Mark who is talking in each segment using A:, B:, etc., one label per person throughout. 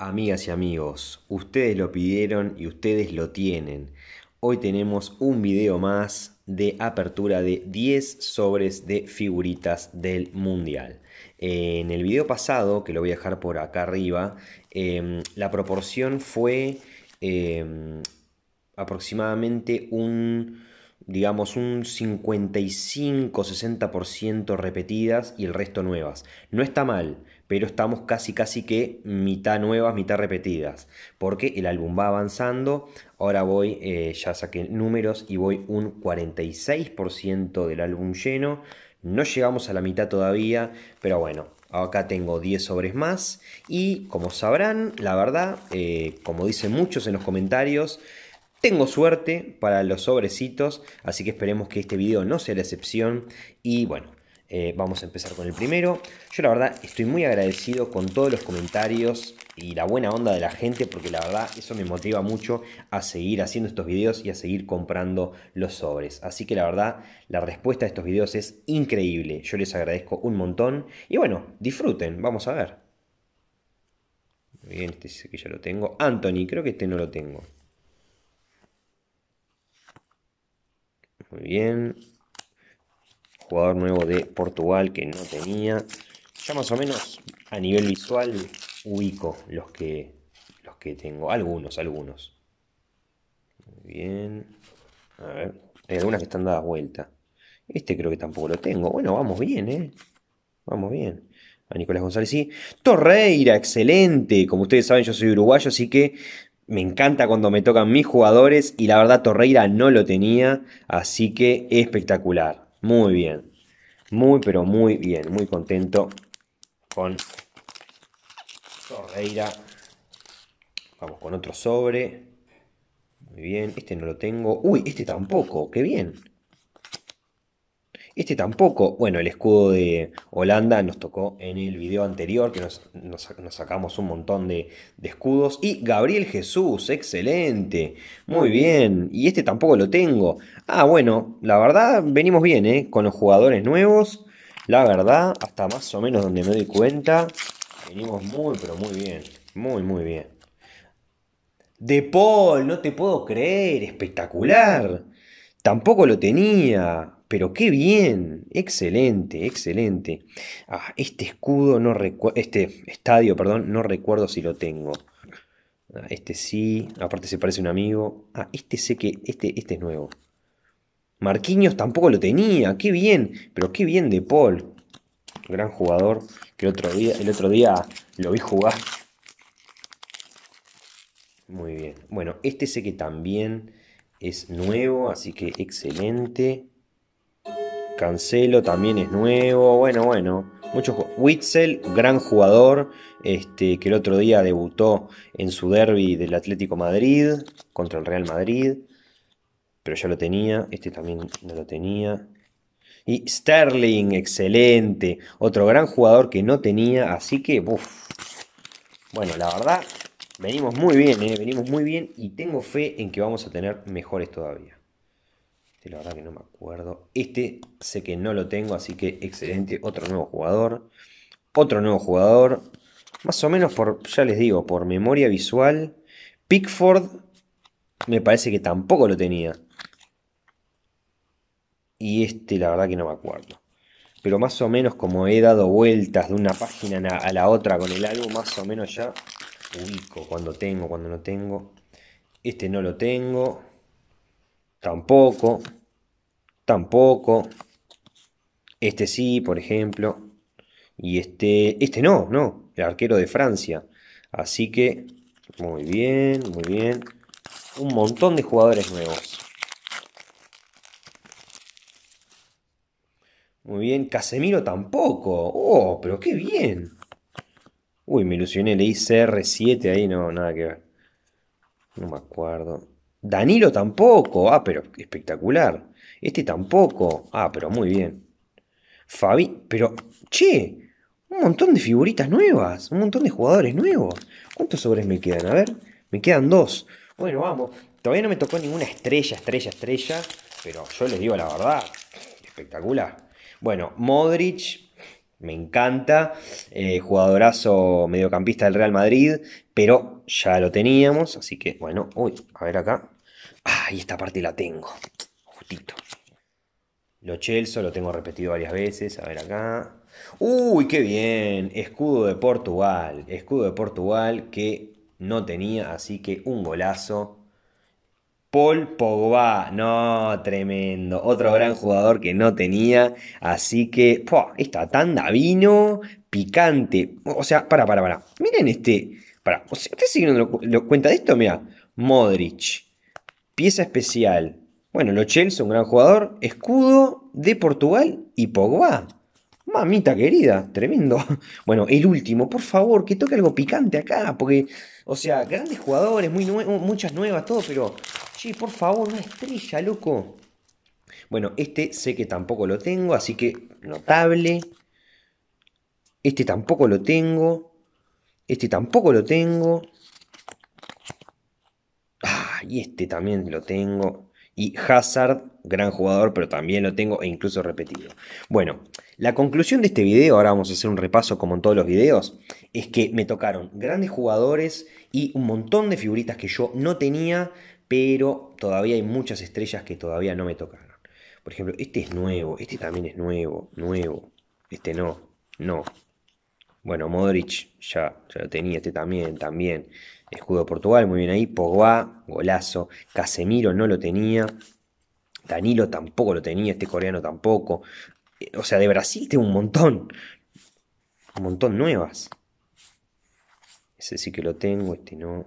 A: Amigas y amigos, ustedes lo pidieron y ustedes lo tienen. Hoy tenemos un video más de apertura de 10 sobres de figuritas del mundial. En el video pasado, que lo voy a dejar por acá arriba, em, la proporción fue em, aproximadamente un digamos un 55-60% repetidas y el resto nuevas. No está mal, pero estamos casi casi que mitad nuevas, mitad repetidas, porque el álbum va avanzando, ahora voy, eh, ya saqué números y voy un 46% del álbum lleno, no llegamos a la mitad todavía, pero bueno, acá tengo 10 sobres más y como sabrán, la verdad, eh, como dicen muchos en los comentarios, tengo suerte para los sobrecitos, así que esperemos que este video no sea la excepción y bueno, eh, vamos a empezar con el primero. Yo la verdad estoy muy agradecido con todos los comentarios y la buena onda de la gente porque la verdad eso me motiva mucho a seguir haciendo estos videos y a seguir comprando los sobres. Así que la verdad la respuesta a estos videos es increíble. Yo les agradezco un montón y bueno, disfruten, vamos a ver. Muy bien, este sí que ya lo tengo. Anthony, creo que este no lo tengo. Muy bien jugador nuevo de Portugal que no tenía. Ya más o menos a nivel visual ubico los que, los que tengo. Algunos, algunos. bien. A ver. Hay algunas que están dadas vuelta. Este creo que tampoco lo tengo. Bueno, vamos bien, ¿eh? Vamos bien. A Nicolás González, sí. Torreira, excelente. Como ustedes saben, yo soy uruguayo, así que me encanta cuando me tocan mis jugadores y la verdad Torreira no lo tenía, así que espectacular. Muy bien. Muy, pero muy bien. Muy contento con Torreira. Vamos con otro sobre. Muy bien. Este no lo tengo. Uy, este tampoco. Qué bien. Este tampoco. Bueno, el escudo de Holanda nos tocó en el video anterior, que nos, sacamos un montón de, de, escudos. Y Gabriel Jesús, excelente. Muy bien. Y este tampoco lo tengo. Ah, bueno, la verdad, venimos bien, ¿eh? Con los jugadores nuevos. La verdad, hasta más o menos donde me doy cuenta, venimos muy, pero muy bien. Muy, muy bien. De Paul, no te puedo creer, espectacular. Tampoco lo tenía. Pero qué bien, excelente, excelente. Ah, este escudo no este estadio, perdón, no recuerdo si lo tengo. Ah, este sí, aparte se parece a un amigo. Ah, este sé que, este, este es nuevo. Marquiños tampoco lo tenía, qué bien, pero qué bien de Paul. Gran jugador que el otro día, el otro día lo vi jugar. Muy bien, bueno, este sé que también es nuevo, así que excelente. Cancelo también es nuevo. Bueno, bueno. Muchos Witzel, gran jugador, este, que el otro día debutó en su derby del Atlético Madrid contra el Real Madrid. Pero ya lo tenía. Este también no lo tenía. Y Sterling, excelente. Otro gran jugador que no tenía. Así que, uff. Bueno, la verdad, venimos muy bien, eh, venimos muy bien y tengo fe en que vamos a tener mejores todavía. Este la verdad que no me acuerdo. Este sé que no lo tengo, así que excelente. Otro nuevo jugador. Otro nuevo jugador. Más o menos ya les digo, por memoria visual. Pickford me parece que tampoco lo tenía. Y este la verdad que no me acuerdo. Pero más o menos como he dado vueltas de una página a la otra con el álbum, más o menos ya ubico cuando tengo, cuando no tengo. Este no lo tengo tampoco, tampoco, este sí, por ejemplo, y este, este no, no, el arquero de Francia. Así que, muy bien, muy bien, un montón de jugadores nuevos. Muy bien, Casemiro tampoco. Oh, pero qué bien. Uy, me ilusioné, leí CR7 ahí, no, nada que ver. No me acuerdo. Danilo tampoco. Ah, pero espectacular. Este tampoco. Ah, pero muy bien. Fabi, pero, che, un montón de figuritas nuevas, un montón de jugadores nuevos. ¿Cuántos sobres me quedan? A ver, me quedan dos. Bueno, vamos. Todavía no me tocó ninguna estrella, estrella, estrella. Pero yo les digo la verdad, espectacular. Bueno, Modric, me encanta, eh, jugadorazo mediocampista del Real Madrid, pero ya lo teníamos, así que bueno, uy, a ver acá, ahí esta parte la tengo, justito. Lo Chelsea lo tengo repetido varias veces, a ver acá. Uy, qué bien, escudo de Portugal, escudo de Portugal que no tenía, así que un golazo Paul Pogba, no, tremendo. Otro gran jugador que no tenía. Así que, está esta tanda vino picante. O sea, para, para, para. Miren este. Para, ¿ustedes siguen lo, cuenta de esto? Mira, Modric, pieza especial. Bueno, lo un gran jugador. Escudo de Portugal y Pogba. Mamita querida, tremendo. Bueno, el último, por favor, que toque algo picante acá, porque, o sea, grandes jugadores, muy muchas nuevas, todo, pero Sí, por favor, una estrella, loco. Bueno, este sé que tampoco lo tengo, así que notable. Este tampoco lo tengo. Este tampoco lo tengo. Ah, y este también lo tengo. Y Hazard, gran jugador, pero también lo tengo e incluso repetido. Bueno, la conclusión de este video, ahora vamos a hacer un repaso como en todos los videos, es que me tocaron grandes jugadores y un montón de figuritas que yo no tenía pero todavía hay muchas estrellas que todavía no me tocaron. Por ejemplo, este es nuevo, este también es nuevo, nuevo, este no, no. Bueno, Modric ya, lo tenía, este también, también. Escudo Portugal, muy bien ahí. Pogba, golazo. Casemiro no lo tenía. Danilo tampoco lo tenía, este coreano tampoco. Eh, o sea, de Brasil tengo un montón. Un montón nuevas. Ese sí que lo tengo, este no.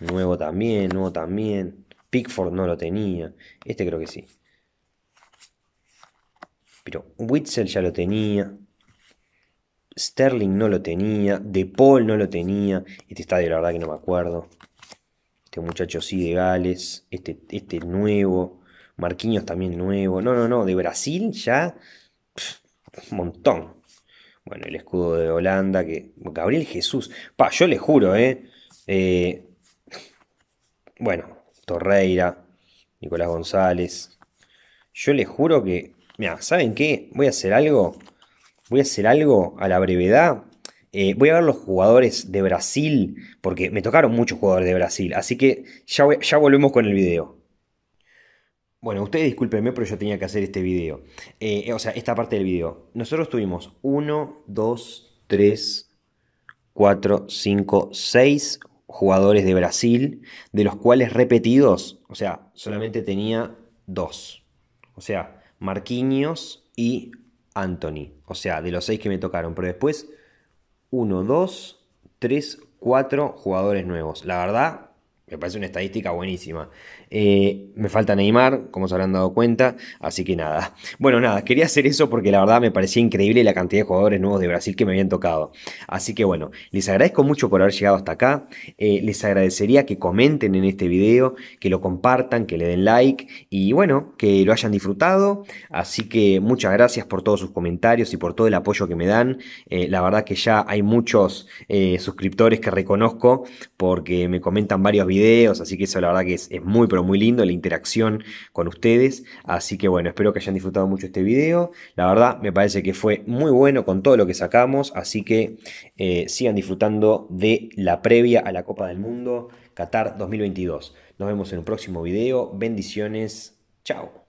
A: Nuevo también, nuevo también. Pickford no lo tenía. Este creo que sí. Pero Witzel ya lo tenía. Sterling no lo tenía. De Paul no lo tenía. Este está de la verdad que no me acuerdo. Este muchacho sí de Gales. Este, este nuevo. Marquinhos también nuevo. No, no, no. De Brasil ya. un montón. Bueno, el escudo de Holanda. que Gabriel Jesús. Pa, yo le juro, eh, eh bueno, Torreira, Nicolás González. Yo les juro que, mira, ¿saben qué? Voy a hacer algo. Voy a hacer algo a la brevedad. Eh, voy a ver los jugadores de Brasil, porque me tocaron muchos jugadores de Brasil. Así que ya, ya volvemos con el video. Bueno, ustedes discúlpenme, pero yo tenía que hacer este video. Eh, o sea, esta parte del video. Nosotros tuvimos 1, 2, 3, 4, 5, 6 jugadores de Brasil, de los cuales repetidos, o sea, solamente tenía dos. O sea, Marquinhos y Anthony. O sea, de los seis que me tocaron. Pero después, uno, dos, tres, cuatro jugadores nuevos. La verdad, me parece una estadística buenísima. Eh, me falta Neymar, como se habrán dado cuenta, así que nada. Bueno, nada, quería hacer eso porque la verdad me parecía increíble la cantidad de jugadores nuevos de Brasil que me habían tocado. Así que bueno, les agradezco mucho por haber llegado hasta acá. Eh, les agradecería que comenten en este video, que lo compartan, que le den like y bueno, que lo hayan disfrutado. Así que muchas gracias por todos sus comentarios y por todo el apoyo que me dan. Eh, la verdad que ya hay muchos suscriptores que reconozco porque me comentan varios videos así que eso la verdad que es, muy, pero muy lindo, la interacción con ustedes. Así que bueno, espero que hayan disfrutado mucho este video. La verdad, me parece que fue muy bueno con todo lo que sacamos, así que eh, sigan disfrutando de la previa a la Copa del Mundo Qatar 2022. Nos vemos en un próximo video. Bendiciones. Chao.